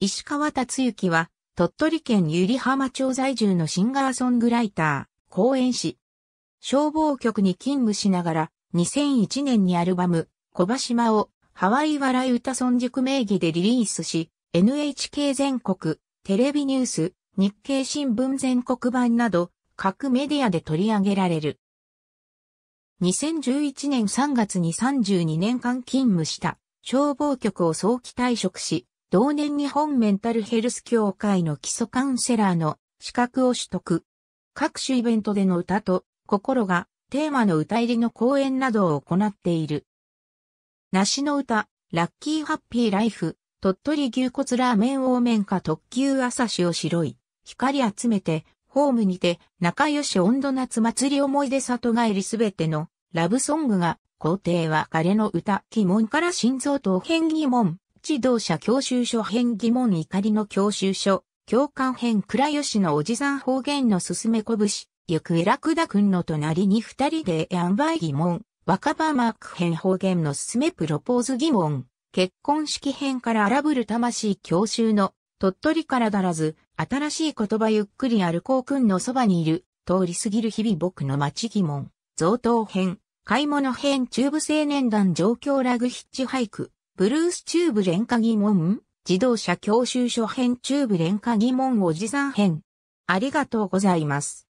石川達之は、鳥取県百合浜町在住のシンガーソングライター、講演師。消防局に勤務しながら、2001年にアルバム、小橋島を、ハワイ笑い歌村塾名義でリリースし、NHK 全国、テレビニュース、日経新聞全国版など、各メディアで取り上げられる。2011年3月に32年間勤務した消防局を早期退職し、同年日本メンタルヘルス協会の基礎カウンセラーの資格を取得。各種イベントでの歌と心がテーマの歌入りの講演などを行っている。梨の歌、ラッキーハッピーライフ、鳥取牛骨ラーメン大麺か特急朝潮白い、光集めて、ホームにて仲良し温度夏祭り思い出里帰りすべてのラブソングが、皇帝は彼の歌、鬼門から心臓と変疑問。自動車教習所編疑問怒りの教習所、教官編倉吉のおじさん方言のすすめ拳、行ゆくえくだくんの隣に二人でばい疑問、若葉マーク編方言のすすめプロポーズ疑問、結婚式編から荒ぶる魂教習の、鳥取からだらず、新しい言葉ゆっくり歩こうくんのそばにいる、通り過ぎる日々僕の待ち疑問、贈答編、買い物編中部青年団状況ラグヒッチハイク、ブルースチューブ廉価疑問自動車教習所編チューブ廉価疑問おじさん編。ありがとうございます。